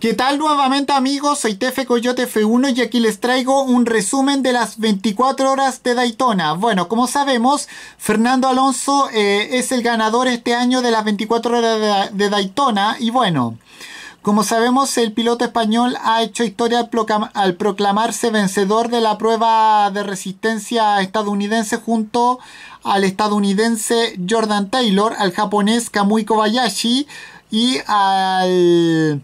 ¿Qué tal nuevamente amigos? Soy Tefe Coyote F1 y aquí les traigo un resumen de las 24 horas de Daytona. Bueno, como sabemos, Fernando Alonso eh, es el ganador este año de las 24 horas de, Daytona y bueno... Como sabemos, el piloto español ha hecho historia al, al, proclamarse vencedor de la prueba de resistencia estadounidense junto al estadounidense Jordan Taylor, al japonés Kamui Kobayashi y al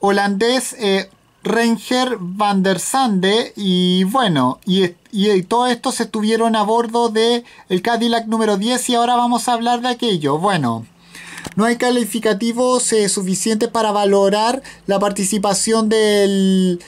holandés eh, Ranger van der Sande y bueno, y, eh, todos estos estuvieron a bordo de el Cadillac número 10 y ahora vamos a hablar de aquello. Bueno, no hay calificativos eh, suficientes para valorar la participación del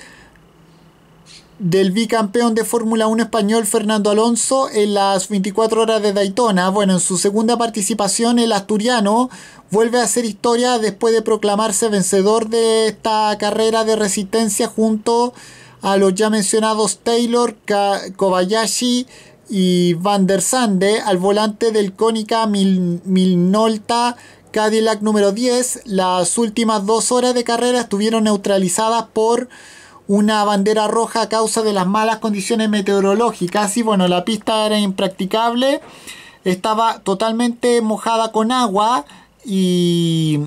del bicampeón de Fórmula 1 español Fernando Alonso en las 24 horas de Daytona. Bueno, en su segunda participación el asturiano vuelve a hacer historia después de proclamarse vencedor de esta carrera de resistencia junto a los ya mencionados Taylor, Kobayashi y Van der Sande al volante del cónica Milnolta Cadillac número 10. Las últimas dos horas de carrera estuvieron neutralizadas por una bandera roja a causa de las malas condiciones meteorológicas y bueno, la pista era impracticable, estaba totalmente mojada con agua y,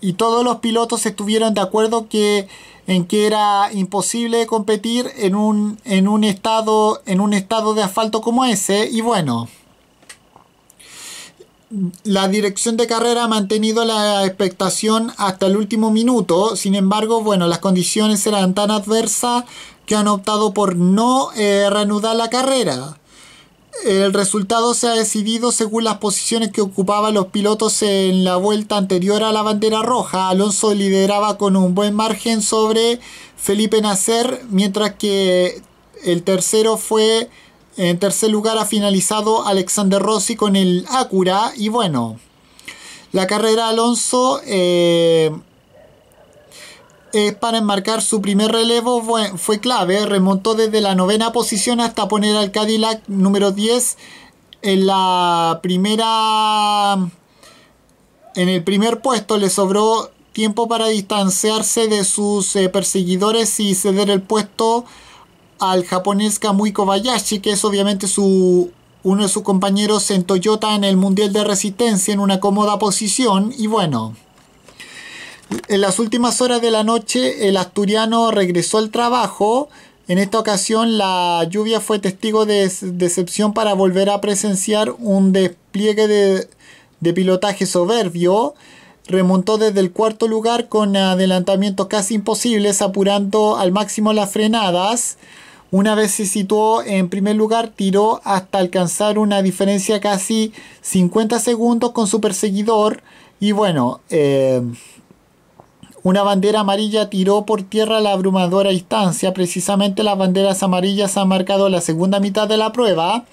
y todos los pilotos estuvieron de acuerdo que, en que era imposible competir en un, en un, estado, en un estado de asfalto como ese y bueno la dirección de carrera ha mantenido la expectación hasta el último minuto. Sin embargo, bueno, las condiciones eran tan adversas que han optado por no eh, reanudar la carrera. El resultado se ha decidido según las posiciones que ocupaban los pilotos en la vuelta anterior a la bandera roja. Alonso lideraba con un buen margen sobre Felipe Nacer, mientras que el tercero fue en tercer lugar ha finalizado Alexander Rossi con el Acura y bueno, la carrera Alonso eh, es para enmarcar su primer relevo fue, clave, ¿eh? remontó desde la novena posición hasta poner al Cadillac número 10 en la primera... En el primer puesto le sobró tiempo para distanciarse de sus eh, perseguidores y ceder el puesto al japonés Kamui Kobayashi, que es obviamente uno de sus compañeros en Toyota en el Mundial de Resistencia en una cómoda posición. Y bueno, en las últimas horas de la noche el asturiano regresó al trabajo. En esta ocasión la lluvia fue testigo de decepción para volver a presenciar un despliegue de, de pilotaje soberbio remontó desde el cuarto lugar con adelantamientos casi imposibles, apurando al máximo las frenadas. Una vez se situó en primer lugar, tiró hasta alcanzar una diferencia casi 50 segundos con su perseguidor. Y bueno, eh, una bandera amarilla tiró por tierra la abrumadora distancia. Precisamente las banderas amarillas han marcado la segunda mitad de la prueba.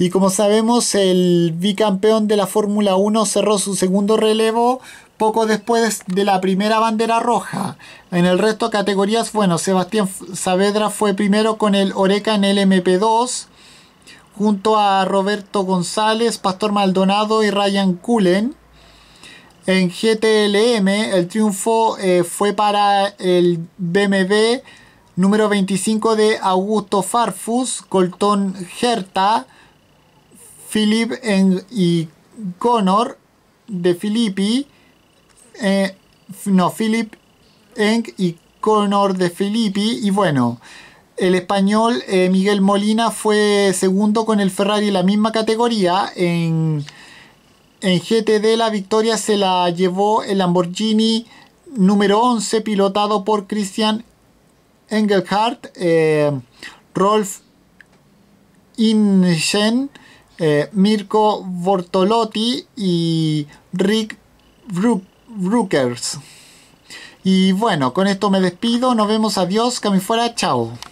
Y como sabemos, el bicampeón de la Fórmula 1 cerró su segundo relevo poco después de la primera bandera roja. En el resto de categorías, bueno, Sebastián Saavedra fue primero con el Oreca en el MP2, junto a Roberto González, Pastor Maldonado y Ryan Cullen. En GTLM el triunfo eh, fue para el BMW número 25 de Augusto Farfus, Colton Gerta, Philip en, y Connor de Filippi, eh, no, Philip Eng y Connor de Filippi, y bueno, el español eh, Miguel Molina fue segundo con el Ferrari en la misma categoría, en, en GTD la victoria se la llevó el Lamborghini número 11 pilotado por Christian Engelhardt, eh, Rolf ...Ingen... Eh, Mirko Bortolotti y Rick Bruckers. Y bueno, con esto me despido, nos vemos, adiós, cami fuera, chao.